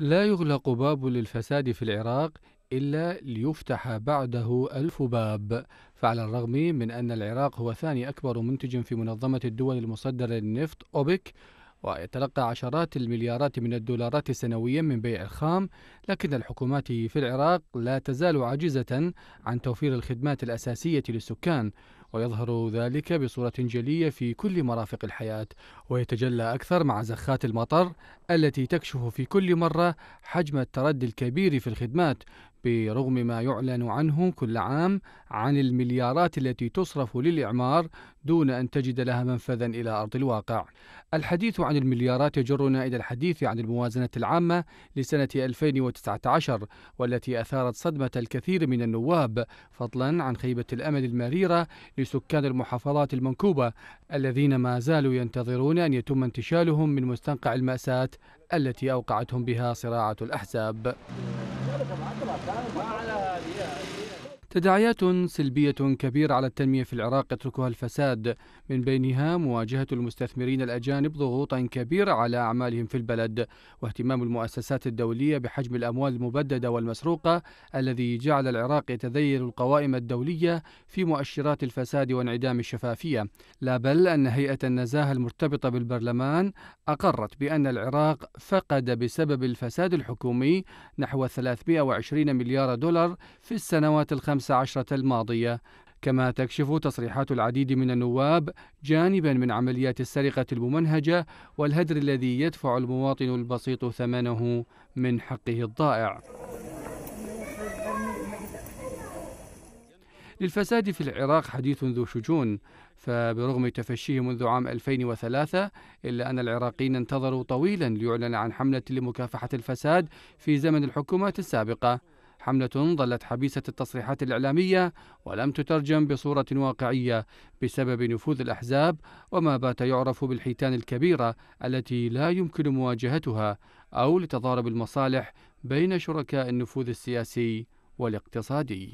لا يغلق باب للفساد في العراق إلا ليفتح بعده ألف باب فعلى الرغم من أن العراق هو ثاني أكبر منتج في منظمة الدول المصدرة للنفط أوبك ويتلقى عشرات المليارات من الدولارات سنويا من بيع الخام لكن الحكومات في العراق لا تزال عاجزة عن توفير الخدمات الأساسية للسكان ويظهر ذلك بصورة جلية في كل مرافق الحياة ويتجلى أكثر مع زخات المطر التي تكشف في كل مرة حجم التردي الكبير في الخدمات برغم ما يعلن عنه كل عام عن المليارات التي تصرف للإعمار دون أن تجد لها منفذا إلى أرض الواقع. الحديث عن المليارات يجرنا إلى الحديث عن الموازنة العامة لسنة 2019 والتي أثارت صدمة الكثير من النواب فضلا عن خيبة الأمل المريرة لسكان المحافظات المنكوبة الذين ما زالوا ينتظرون أن يتم انتشالهم من مستنقع المأساة التي أوقعتهم بها صراعة الأحزاب. Vale, تداعيات سلبية كبيرة على التنمية في العراق يتركها الفساد من بينها مواجهة المستثمرين الأجانب ضغوطا كبيرة على أعمالهم في البلد واهتمام المؤسسات الدولية بحجم الأموال المبددة والمسروقة الذي جعل العراق يتذيل القوائم الدولية في مؤشرات الفساد وانعدام الشفافية لا بل أن هيئة النزاهة المرتبطة بالبرلمان أقرت بأن العراق فقد بسبب الفساد الحكومي نحو 320 مليار دولار في السنوات الخمس الخمس عشرة الماضية كما تكشف تصريحات العديد من النواب جانبا من عمليات السرقة الممنهجة والهدر الذي يدفع المواطن البسيط ثمنه من حقه الضائع للفساد في العراق حديث ذو شجون فبرغم تفشيه منذ عام 2003 إلا أن العراقيين انتظروا طويلا ليعلن عن حملة لمكافحة الفساد في زمن الحكومات السابقة حملة ظلت حبيسة التصريحات الإعلامية ولم تترجم بصورة واقعية بسبب نفوذ الأحزاب وما بات يعرف بالحيتان الكبيرة التي لا يمكن مواجهتها أو لتضارب المصالح بين شركاء النفوذ السياسي والاقتصادي